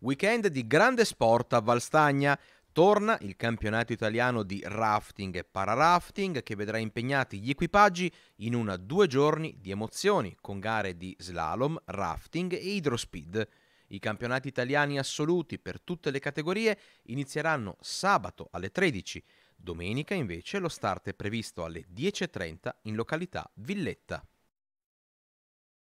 Weekend di grande sport a Valstagna. Torna il campionato italiano di rafting e pararafting che vedrà impegnati gli equipaggi in una due giorni di emozioni con gare di slalom, rafting e idrospeed. I campionati italiani assoluti per tutte le categorie inizieranno sabato alle 13. Domenica invece lo start è previsto alle 10.30 in località Villetta.